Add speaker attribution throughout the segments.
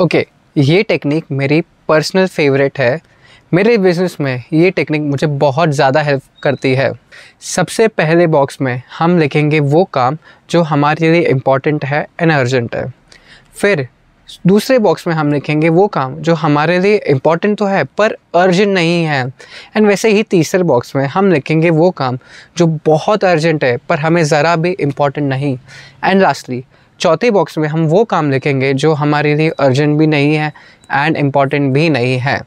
Speaker 1: okay ये technique मेरी personal favourite है मेरे बिजनेस में ये टेक्निक मुझे बहुत ज़्यादा हेल्प करती है सबसे पहले बॉक्स में हम लिखेंगे वो काम जो हमारे लिए इम्पॉर्टेंट है एंड अर्जेंट है फिर दूसरे बॉक्स में हम लिखेंगे वो काम जो हमारे लिए इम्पॉर्टेंट तो है पर अर्जेंट नहीं है एंड वैसे ही तीसरे बॉक्स में हम लिखेंगे वो काम जो बहुत अर्जेंट है पर हमें ज़रा भी इम्पॉर्टेंट नहीं एंड लास्टली चौथे बॉक्स में हम वो काम लिखेंगे जो हमारे लिए अर्जेंट भी नहीं है एंड इम्पॉर्टेंट भी नहीं है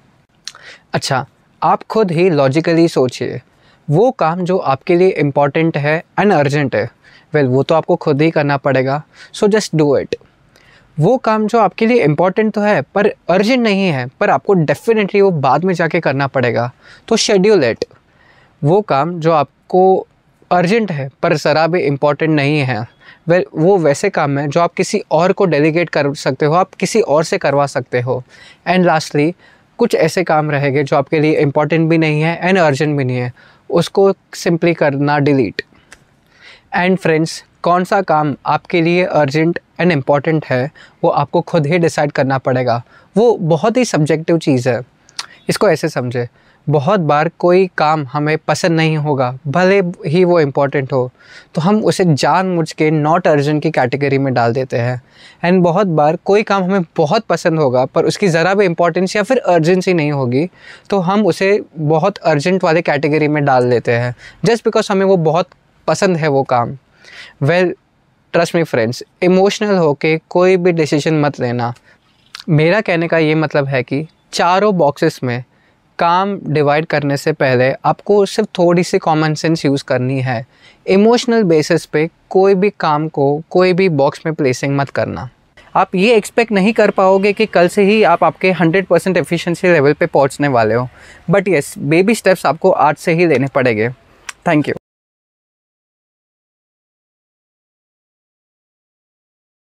Speaker 1: अच्छा आप खुद ही लॉजिकली सोचिए वो काम जो आपके लिए इम्पॉर्टेंट है एंड अर्जेंट है वेल well, वो तो आपको खुद ही करना पड़ेगा सो जस्ट डू इट वो काम जो आपके लिए इम्पॉर्टेंट तो है पर अर्जेंट नहीं है पर आपको डेफिनेटली वो बाद में जाके करना पड़ेगा तो शेड्यूल इट वो काम जो आपको अर्जेंट है पर ज़रा भी इम्पॉर्टेंट नहीं है वे वो वैसे काम है जो आप किसी और को डेलीगेट कर सकते हो आप किसी और से करवा सकते हो एंड लास्टली कुछ ऐसे काम रहेंगे जो आपके लिए इम्पॉर्टेंट भी नहीं है एंड अर्जेंट भी नहीं है उसको सिंपली करना डिलीट एंड फ्रेंड्स कौन सा काम आपके लिए अर्जेंट एंड इम्पॉर्टेंट है वो आपको खुद ही डिसाइड करना पड़ेगा वो बहुत ही सब्जेक्टिव चीज़ है इसको ऐसे समझे बहुत बार कोई काम हमें पसंद नहीं होगा भले ही वो इम्पोर्टेंट हो तो हम उसे जान मुझ के नॉट अर्जेंट की कैटेगरी में डाल देते हैं एंड बहुत बार कोई काम हमें बहुत पसंद होगा पर उसकी ज़रा भी इम्पोर्टेंस या फिर अर्जेंसी नहीं होगी तो हम उसे बहुत अर्जेंट वाले कैटेगरी में डाल देते हैं जस्ट बिकॉज हमें वो बहुत पसंद है वो काम well trust me friends emotional होके कोई भी डिसीजन मत लेना मेरा कहने का ये मतलब है कि चारों बॉक्सेस में काम डिवाइड करने से पहले आपको सिर्फ थोड़ी सी कॉमन सेंस यूज़ करनी है इमोशनल बेसिस पे कोई भी काम को कोई भी बॉक्स में प्लेसिंग मत करना आप ये एक्सपेक्ट नहीं कर पाओगे कि कल से ही आप आपके 100% परसेंट एफिशेंसी लेवल पे पहुंचने वाले हो बट यस बेबी स्टेप्स आपको आज से ही लेने पड़ेंगे थैंक यू